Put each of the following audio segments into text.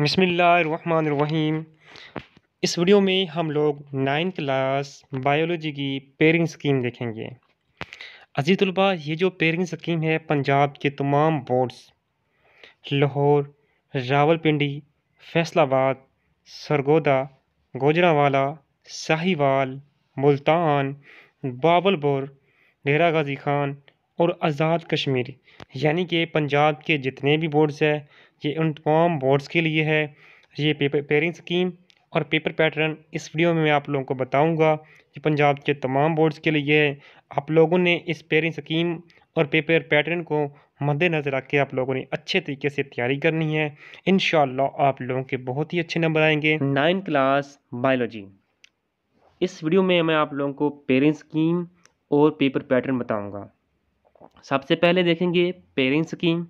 बसमीम इस वीडियो में हम लोग नाइन क्लास बायोलॉजी की पेयरिंग स्कीम देखेंगे अजीज तलबा ये जो पेयरिंग स्कीम है पंजाब के तमाम बोर्ड्स लाहौर रावलपिंडी फैसलाबाद सरगोदा गोजरावाला साहिवाल मुल्तान बाबलपुर डेरा गाजी खान और आज़ाद कश्मीर यानी कि पंजाब के जितने भी बोर्ड्स हैं ये उन तमाम बोर्ड्स के लिए है ये पेपर पेयरिंग स्कीम और पेपर पैटर्न इस वीडियो में मैं आप लोगों को बताऊंगा ये पंजाब के तमाम बोर्ड्स के लिए है आप लोगों ने इस पेयरिंग स्कीम और पेपर पैटर्न को मद्देनज़र रख के आप लोगों ने अच्छे तरीके से तैयारी करनी है इन आप लोगों के बहुत ही अच्छे नंबर आएंगे नाइन क्लास बायोलॉजी इस वीडियो में मैं आप लोगों को पेरेंट स्कीम और पेपर पैटर्न बताऊंगा सबसे पहले देखेंगे pairing scheme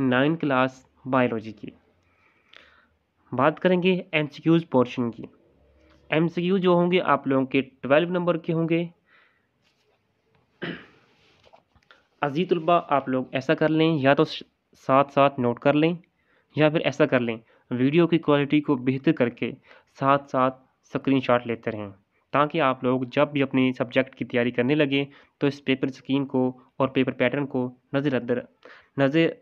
nine class biology की बात करेंगे एम पोर्शन की एम जो होंगे आप लोगों के ट्वेल्व नंबर के होंगे अजीतुलबा आप लोग ऐसा कर लें या तो साथ साथ नोट कर लें या फिर ऐसा कर लें वीडियो की क्वालिटी को बेहतर करके साथ साथ स्क्रीनशॉट लेते रहें ताकि आप लोग जब भी अपने सब्जेक्ट की तैयारी करने लगे तो इस पेपर स्क्रीन को और पेपर पैटर्न को नज़र नज़र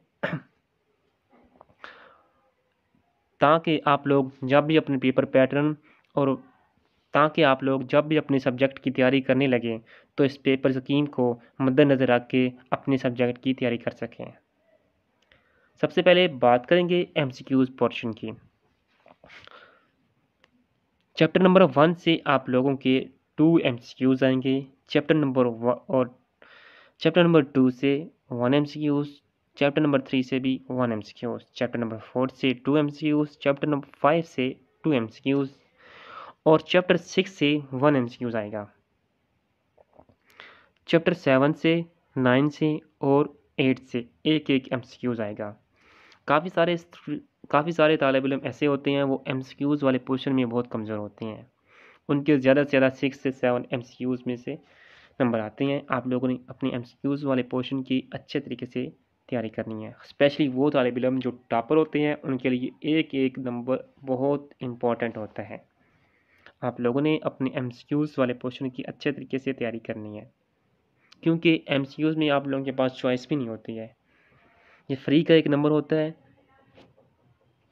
ताकि आप लोग जब भी अपने पेपर पैटर्न और ताकि आप लोग जब भी अपने सब्जेक्ट की तैयारी करने लगें तो इस पेपर स्कीम को मद्देनज़र रख के अपने सब्जेक्ट की तैयारी कर सकें सबसे पहले बात करेंगे एम सी क्यूज़ पोर्शन की चैप्टर नंबर वन से आप लोगों के टू एम सी क्यूज़ आएंगे चैप्टर नंबर और चैप्टर नंबर टू से one M C Qs chapter number three से भी one M chapter number four से two M chapter number five से टू एम और चैप्टर सिक्स से वन एम आएगा चैप्टर सेवन से नाइन से और एट से एक एक एम आएगा काफ़ी सारे काफ़ी सारे तालब इलम ऐसे होते हैं वो एम वाले पोर्शन में बहुत कमज़ोर होते हैं उनके ज़्यादा से ज़्यादा सिक्स से सेवन एम में से नंबर आते हैं आप लोगों ने अपने एम वाले पोर्शन की अच्छे तरीके से तैयारी करनी है स्पेशली वो तालब इलम जो टॉपर होते हैं उनके लिए एक एक नंबर बहुत इंपॉर्टेंट होता है आप लोगों ने अपने एम वाले पोर्शन की अच्छे तरीके से तैयारी करनी है क्योंकि एम में आप लोगों के पास चॉइस भी नहीं होती है ये फ्री का एक नंबर होता है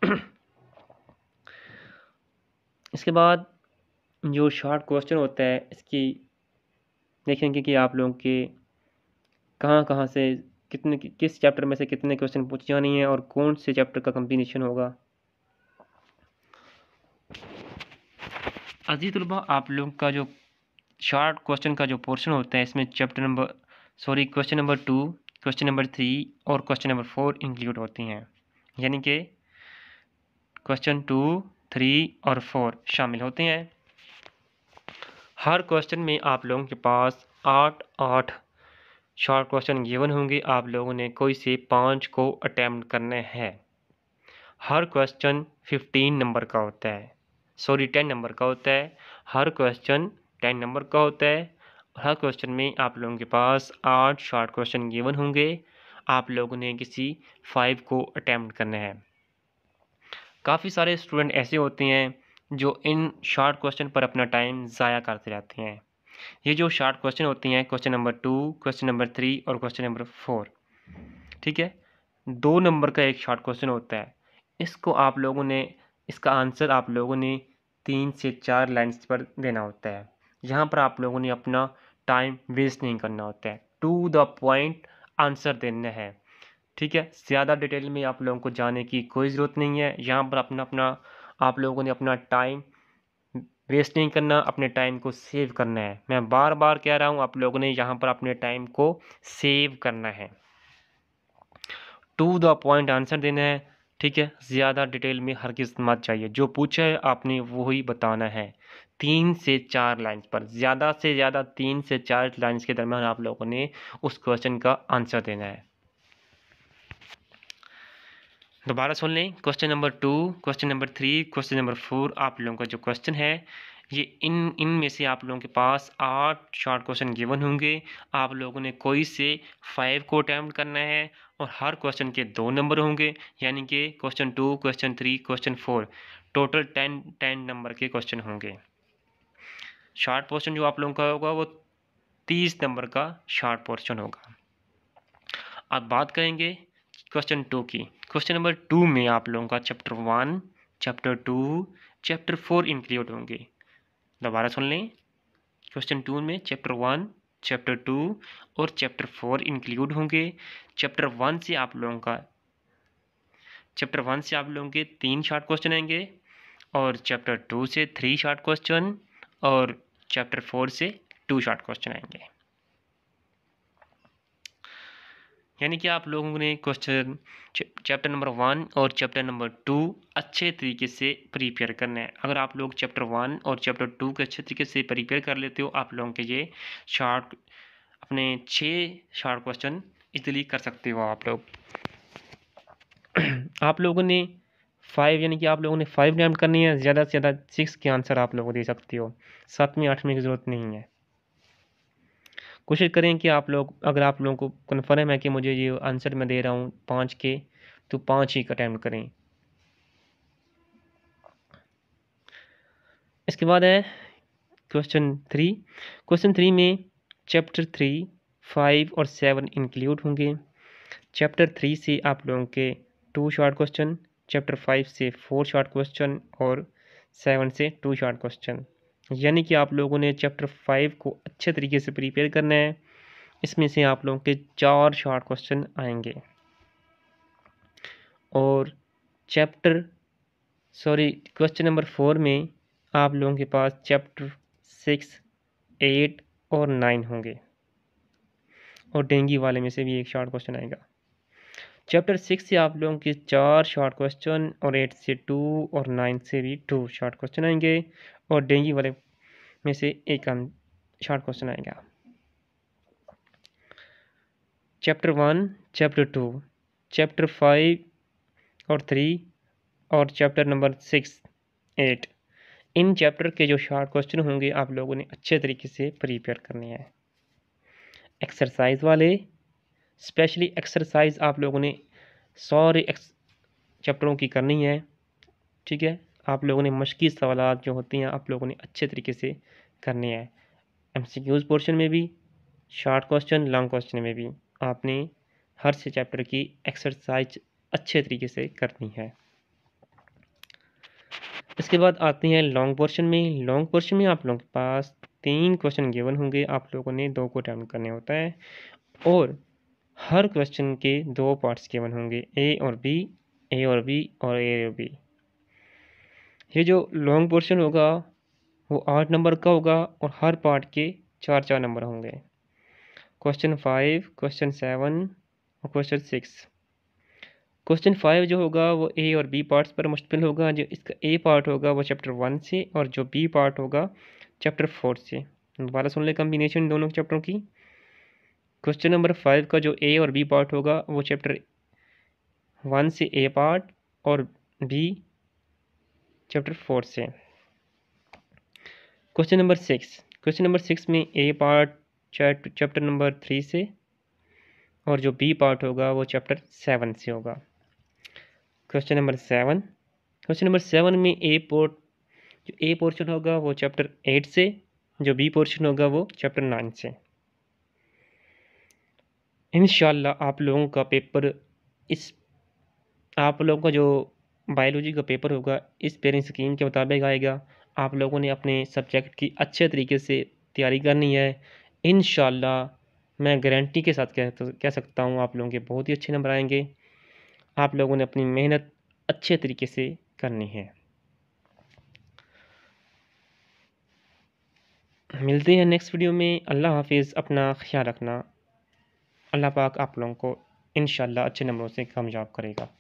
इसके बाद जो शॉर्ट क्वेश्चन होता है इसकी देखेंगे कि आप लोगों के कहाँ कहाँ से कितने किस चैप्टर में से कितने क्वेश्चन पूछे जाने हैं और कौन से चैप्टर का कंबिनेशन होगा अजी तलबा आप लोग का जो शार्ट क्वेश्चन का जो पोर्शन होता है इसमें chapter number sorry question number two question number three और क्वेश्चन नंबर फोर इंक्लूड होती हैं यानी कि क्वेश्चन टू थ्री और फोर शामिल होते हैं हर क्वेश्चन में आप लोगों के पास आठ आठ शॉर्ट क्वेश्चन गिवन होंगे आप लोगों ने कोई से पाँच को अटैम्प्ट करने हैं हर क्वेश्चन फिफ्टीन नंबर का होता है सॉरी टेन नंबर का होता है हर क्वेश्चन टेन नंबर का होता है हर क्वेश्चन में आप लोगों के पास आठ शॉर्ट क्वेश्चन गिवन होंगे आप लोगों ने किसी फाइव को अटैम्प्ट करना है काफ़ी सारे स्टूडेंट ऐसे होते हैं जो इन शॉर्ट क्वेश्चन पर अपना टाइम ज़ाया करते रहते हैं ये जो शार्ट क्वेश्चन होती हैं question number two question number three और क्वेश्चन नंबर फोर ठीक है दो नंबर का एक शार्ट क्वेश्चन होता है इसको आप लोगों ने इसका आंसर आप लोगों ने तीन से चार लाइन्स पर देना होता है यहाँ पर आप लोगों ने अपना टाइम वेस्ट नहीं करना होता है टू द पॉइंट आंसर देना है ठीक है ज़्यादा डिटेल में आप लोगों को जाने की कोई ज़रूरत नहीं है यहाँ पर अपना अपना आप लोगों ने अपना टाइम वेस्ट नहीं करना अपने टाइम को सेव करना है मैं बार बार कह रहा हूँ आप लोगों ने यहाँ पर अपने टाइम को सेव करना है टू द पॉइंट आंसर देना है ठीक है ज़्यादा डिटेल में हर किस मत चाहिए जो पूछा है आपने वो ही बताना है तीन से चार लाइन्स पर ज़्यादा से ज़्यादा तीन से चार लाइन्स के दरमियान आप लोगों ने उस क्वेश्चन का आंसर देना है दोबारा सुन लें question number two question number three question number four आप लोगों का जो क्वेश्चन है ये इन इन में से आप लोगों के पास आठ शॉर्ट क्वेश्चन गिवन होंगे आप लोगों ने कोई से फाइव को अटैम्प्ट करना है और हर क्वेश्चन के दो नंबर होंगे यानी कि question two question three question four total ten ten number के क्वेश्चन होंगे शॉर्ट पोर्शन जो आप लोगों का होगा वो तीस नंबर का शॉर्ट पोर्शन होगा अब बात करेंगे क्वेश्चन टू की क्वेश्चन नंबर टू में आप लोगों का chapter one chapter two chapter four include होंगे दोबारा सुन लें क्वेश्चन टू में चैप्टर वन चैप्टर टू और चैप्टर फोर इंक्लूड होंगे चैप्टर वन से आप लोगों का चैप्टर वन से आप लोगों के तीन शार्ट क्वेश्चन आएंगे और चैप्टर टू से थ्री शार्ट क्वेश्चन और चैप्टर फोर से टू शार्ट क्वेश्चन आएंगे यानी कि आप लोगों ने क्वेश्चन चैप्टर नंबर वन और चैप्टर नंबर टू अच्छे तरीके से प्रिपेयर करना है अगर आप लोग चैप्टर वन और चैप्टर टू के अच्छे तरीके से प्रिपेयर कर लेते हो आप लोगों के ये शार्ट अपने छः शार्ट क्वेश्चन इजली कर सकते हो आप लोग आप लोगों ने फाइव यानी कि आप लोगों ने फाइव अटैम्प्ट करनी है ज़्यादा से ज़्यादा सिक्स के आंसर आप लोग दे सकते हो सात में की ज़रूरत नहीं है कोशिश करें कि आप लोग अगर आप लोगों को कन्फर्म है कि मुझे ये आंसर मैं दे रहा हूँ पाँच के तो पाँच ही अटैम्प्ट करें इसके बाद है क्वेश्चन थ्री क्वेश्चन थ्री में चैप्टर थ्री फाइव और सेवन इंक्लूड होंगे चैप्टर थ्री से आप लोगों के two short question chapter five से फोर शॉर्ट क्वेश्चन और सेवन से टू शॉर्ट क्वेश्चन यानी कि आप लोगों ने चैप्टर फाइव को अच्छे तरीके से प्रिपेयर करना है इसमें से आप लोगों के चार शॉर्ट क्वेश्चन आएंगे और chapter sorry question number four में आप लोगों के पास चैप्टर सिक्स एट और नाइन होंगे और डेंगी वाले में से भी एक शॉर्ट क्वेश्चन आएगा चैप्टर सिक्स से आप लोगों के चार शॉर्ट क्वेश्चन और एट से टू और नाइन से भी टू शॉर्ट क्वेश्चन आएंगे और डेंगू वाले में से एक शॉर्ट क्वेश्चन आएगा chapter one chapter two chapter five और थ्री और चैप्टर नंबर सिक्स एट इन चैप्टर के जो शॉर्ट क्वेश्चन होंगे आप लोगों ने अच्छे तरीके से प्रिपेयर करने हैं एक्सरसाइज वाले स्पेशली एक्सरसाइज आप लोगों ने सारे चैप्टरों की करनी है ठीक है आप लोगों ने मशक़ी सवाल जो होते हैं आप लोगों ने अच्छे तरीके से करने हैं एम सी क्यूज़ पोर्शन में भी शॉर्ट क्वेश्चन लॉन्ग क्वेश्चन में भी आपने हर से चैप्टर की एक्सरसाइज अच्छे तरीके से करनी है इसके बाद आते हैं लॉन्ग पोर्शन में लॉन्ग पोर्शन में आप लोगों के पास तीन क्वेश्चन गिवन होंगे आप लोगों ने दो को अटैम्प्ट करने होता है और हर क्वेश्चन के दो पार्ट्स गिवन होंगे ए और बी ए और बी और ए और बी ये जो लॉन्ग पोर्शन होगा वो आठ नंबर का होगा और हर पार्ट के चार चार नंबर होंगे क्वेश्चन फाइव क्वेश्चन सेवन और क्वेश्चन सिक्स क्वेश्चन फाइव जो होगा वो ए और बी पार्ट्स पर मुश्तमिल होगा जो इसका ए पार्ट होगा वो चैप्टर वन से और जो बी पार्ट होगा चैप्टर फोर से दोबारा सुन ले कम्बिनेशन दोनों चैप्टरों की क्वेश्चन नंबर फाइव का जो ए और बी पार्ट होगा वो चैप्टर वन से ए पार्ट और बी चैप्टर फोर से question number six question number six में A part chapter number three से और जो बी पार्ट होगा वो चैप्टर सेवन से होगा question number seven question number seven में ए पोर्ट जो ए पोर्शन होगा वो चैप्टर एट से जो बी पोर्शन होगा वो चैप्टर नाइन से इन आप लोगों का पेपर इस आप लोगों का जो बायोलॉजी का पेपर होगा इस पेरिंग स्कीम के मुताबिक आएगा आप लोगों ने अपने सब्जेक्ट की अच्छे तरीके से तैयारी करनी है इन मैं गारंटी के साथ कह तो, कह सकता हूँ आप लोगों के बहुत ही अच्छे नंबर आएंगे आप लोगों ने अपनी मेहनत अच्छे तरीके से करनी है मिलते हैं नेक्स्ट वीडियो में अल्लाह हाफिज़ अपना ख्याल रखना अल्लाह पाक आप लोगों को इन अच्छे नंबरों से कामयाब करेगा